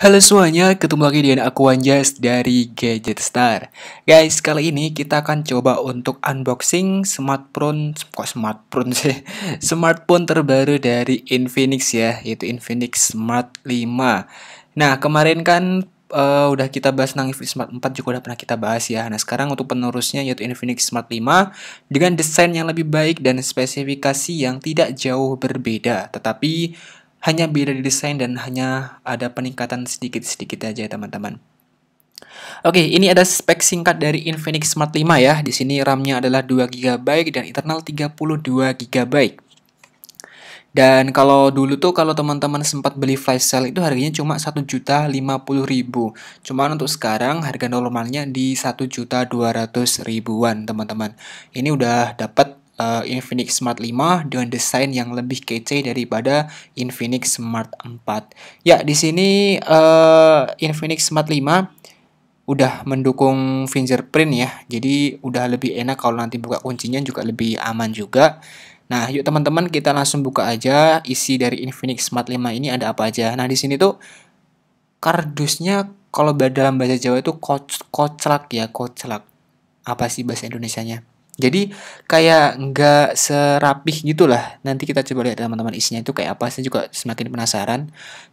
Halo semuanya, ketemu lagi dengan aku Anjas dari Gadget Star. Guys, kali ini kita akan coba untuk unboxing smartphone kok smartphone sih? Smartphone terbaru dari Infinix ya, yaitu Infinix Smart 5. Nah, kemarin kan uh, udah kita bahas tentang Infinix Smart 4 juga udah pernah kita bahas ya. Nah, sekarang untuk penerusnya yaitu Infinix Smart 5 dengan desain yang lebih baik dan spesifikasi yang tidak jauh berbeda, tetapi hanya beda di desain dan hanya ada peningkatan sedikit-sedikit aja teman-teman. Oke, ini ada spek singkat dari Infinix Smart 5 ya. Di sini RAM-nya adalah 2 GB dan internal 32 GB. Dan kalau dulu tuh kalau teman-teman sempat beli flash sale itu harganya cuma 1.050.000. Cuman untuk sekarang harga normalnya di 1200000 ribuan, teman-teman. Ini udah dapat uh, Infinix Smart 5 dengan desain yang lebih kece daripada Infinix Smart 4. Ya, di sini uh, Infinix Smart 5 udah mendukung fingerprint ya. Jadi udah lebih enak kalau nanti buka kuncinya juga lebih aman juga. Nah, yuk teman-teman kita langsung buka aja isi dari Infinix Smart 5 ini ada apa aja. Nah, di sini tuh kardusnya kalau dalam bahasa Jawa itu koc koclak ya, koclak. Apa sih bahasa Indonesianya? Jadi kayak nggak serapih gitu lah Nanti kita coba lihat teman-teman isinya itu kayak apa. Saya juga semakin penasaran.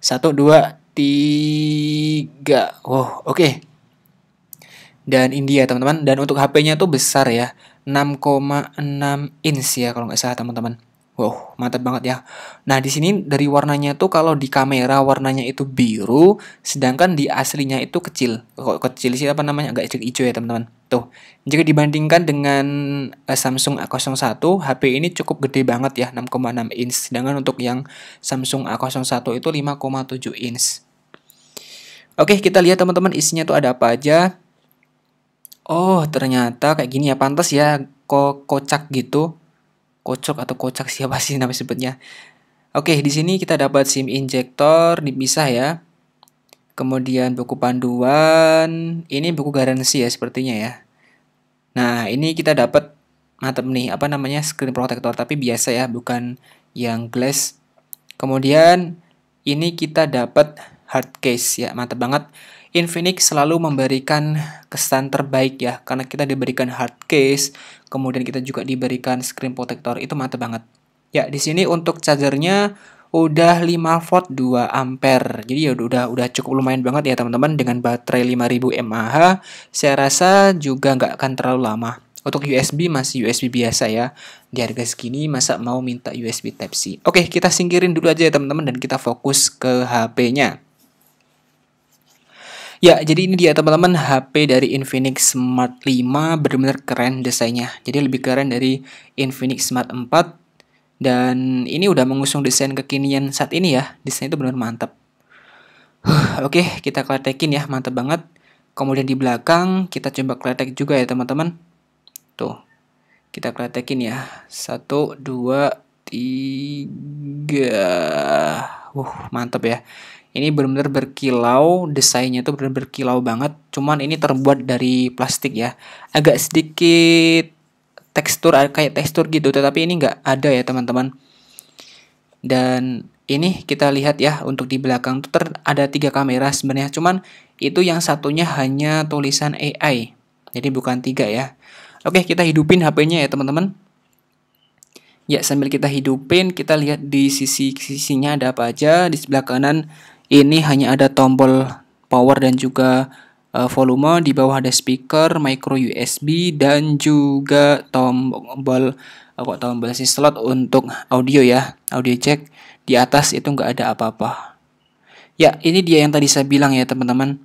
Satu, dua, tiga. Wow, oke. Okay. Dan India teman-teman. Dan untuk HP-nya tuh besar ya. 6,6 inch ya kalau nggak salah teman-teman. Wow, mantap banget ya. Nah, di sini dari warnanya tuh kalau di kamera warnanya itu biru, sedangkan di aslinya itu kecil. Kok kecil sih apa namanya? Agak hijau ya, teman-teman. Tuh, jika dibandingkan dengan eh, Samsung A01, HP ini cukup gede banget ya, 6,6 inch. Sedangkan untuk yang Samsung A01 itu 5,7 inch. Oke, kita lihat teman-teman isinya tuh ada apa aja. Oh, ternyata kayak gini ya, pantas ya, kok kocak gitu. Kocok atau kocak siapa sih namanya sebutnya? Oke, di sini kita dapat SIM injector dipisah ya. Kemudian buku panduan, ini buku garansi ya sepertinya ya. Nah, ini kita dapat mantap nih, apa namanya screen protector tapi biasa ya, bukan yang glass. Kemudian ini kita dapat hard case ya, mantap banget. Infinix selalu memberikan kesan terbaik ya, karena kita diberikan hard case, kemudian kita juga diberikan screen protector, itu mantap banget. Ya, di sini untuk chargernya udah 5 volt 2 ampere. Jadi ya udah udah cukup lumayan banget ya teman-teman dengan baterai 5000 mAh. Saya rasa juga nggak akan terlalu lama. Untuk USB masih USB biasa ya. Di harga segini masa mau minta USB Type C. Oke, kita singkirin dulu aja ya teman-teman dan kita fokus ke HP-nya. Ya, jadi ini dia teman-teman HP dari Infinix Smart 5 benar-benar keren desainnya. Jadi lebih keren dari Infinix Smart 4 dan ini udah mengusung desain kekinian saat ini ya. Desain itu benar mantap. Huh, Oke, okay, kita kletekin ya, mantap banget. Kemudian di belakang kita coba kletek juga ya teman-teman. Tuh, kita kletekin ya. Satu, dua, tiga. Uh, mantap ya. Ini benar-benar berkilau, desainnya itu benar-benar berkilau banget. Cuman ini terbuat dari plastik ya. Agak sedikit tekstur kayak tekstur gitu tetapi ini nggak ada ya teman-teman dan ini kita lihat ya untuk di belakang tuh ada tiga kamera sebenarnya cuman itu yang satunya hanya tulisan AI jadi bukan tiga ya oke kita hidupin HP-nya ya teman-teman ya sambil kita hidupin kita lihat di sisi sisinya ada apa aja di sebelah kanan ini hanya ada tombol power dan juga Eh, volume, di bawah ada speaker, micro USB dan juga tombol uh, tombol sih slot untuk audio ya, audio jack. Di atas itu nggak ada apa-apa. Ya, ini dia yang tadi saya bilang ya, teman-teman.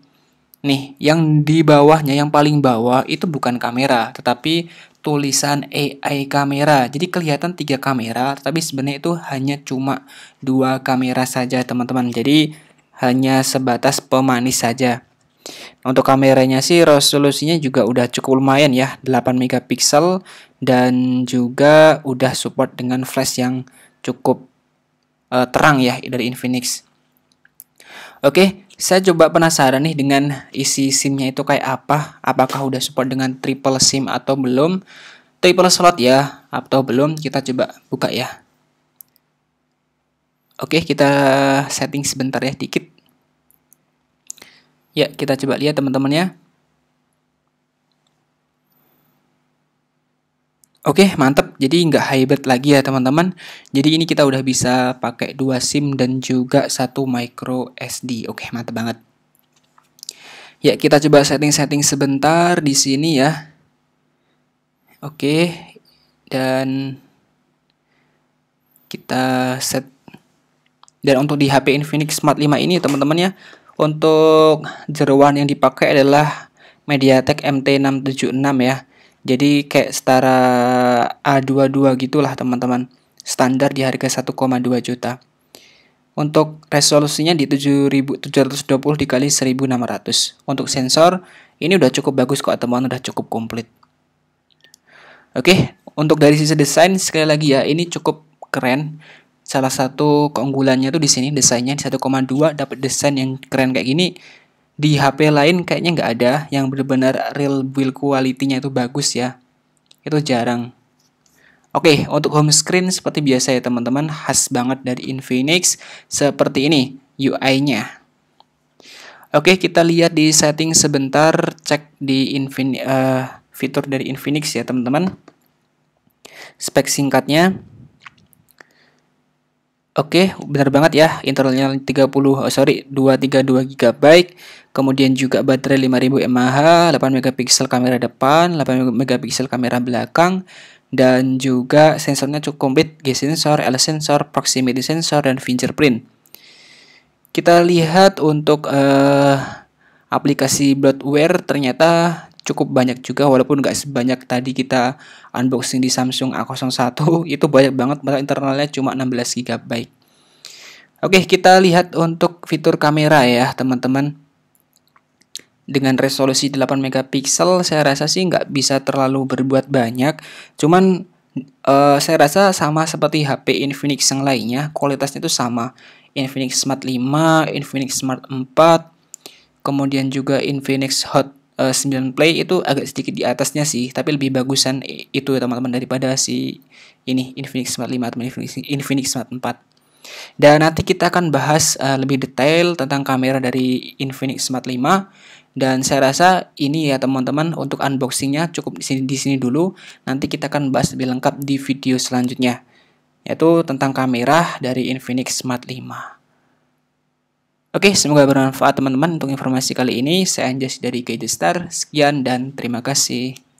Nih, yang di bawahnya, yang paling bawah itu bukan kamera, tetapi tulisan AI kamera. Jadi kelihatan tiga kamera, tapi sebenarnya itu hanya cuma dua kamera saja, teman-teman. Jadi hanya sebatas pemanis saja. Untuk kameranya sih resolusinya juga udah cukup lumayan ya, 8 megapiksel dan juga udah support dengan flash yang cukup uh, terang ya dari Infinix. Oke, saya coba penasaran nih dengan isi SIM-nya itu kayak apa? Apakah udah support dengan triple SIM atau belum? Triple slot ya atau belum? Kita coba buka ya. Oke, kita setting sebentar ya dikit. Ya, kita coba lihat teman-teman ya. Oke, mantap. Jadi nggak hybrid lagi ya teman-teman. Jadi ini kita udah bisa pakai dua SIM dan juga satu micro SD. Oke, mantap banget. Ya, kita coba setting-setting sebentar di sini ya. Oke, dan kita set dan untuk di HP Infinix Smart 5 ini teman-teman ya, untuk jeruan yang dipakai adalah MediaTek MT676 ya. Jadi kayak setara A22 gitulah teman-teman. Standar di harga 1,2 juta. Untuk resolusinya di 7720 dikali 1600. Untuk sensor ini udah cukup bagus kok teman, udah cukup komplit. Oke, untuk dari sisi desain sekali lagi ya, ini cukup keren salah satu keunggulannya tuh di sini desainnya di 1,2 dapat desain yang keren kayak gini di HP lain kayaknya nggak ada yang benar-benar real build quality-nya itu bagus ya itu jarang Oke, untuk home screen seperti biasa ya teman-teman, khas banget dari Infinix seperti ini UI-nya. Oke, kita lihat di setting sebentar, cek di Infinix, uh, eh, fitur dari Infinix ya teman-teman. Spek singkatnya, Oke, benar banget ya, internalnya 30, oh sorry, 232 GB. Kemudian juga baterai 5000 mAh, 8 megapiksel kamera depan, 8 megapiksel kamera belakang, dan juga sensornya cukup komplit, G sensor, L sensor, proximity sensor, dan fingerprint. Kita lihat untuk uh, aplikasi bloatware ternyata cukup banyak juga walaupun nggak sebanyak tadi kita unboxing di Samsung A01 itu banyak banget malah internalnya cuma 16 GB. Oke, kita lihat untuk fitur kamera ya, teman-teman. Dengan resolusi 8 megapiksel saya rasa sih nggak bisa terlalu berbuat banyak. Cuman uh, saya rasa sama seperti HP Infinix yang lainnya, kualitasnya itu sama. Infinix Smart 5, Infinix Smart 4, kemudian juga Infinix Hot uh, eh, 9 play itu agak sedikit di atasnya sih tapi lebih bagusan itu teman-teman daripada si ini Infinix Smart 5 atau Infinix, Infinix Smart 4 dan nanti kita akan bahas uh, lebih detail tentang kamera dari Infinix Smart 5 dan saya rasa ini ya teman-teman untuk unboxingnya cukup di sini di sini dulu nanti kita akan bahas lebih lengkap di video selanjutnya yaitu tentang kamera dari Infinix Smart 5 Oke, semoga bermanfaat teman-teman untuk informasi kali ini. Saya Anjas dari Gadget Star. Sekian dan terima kasih.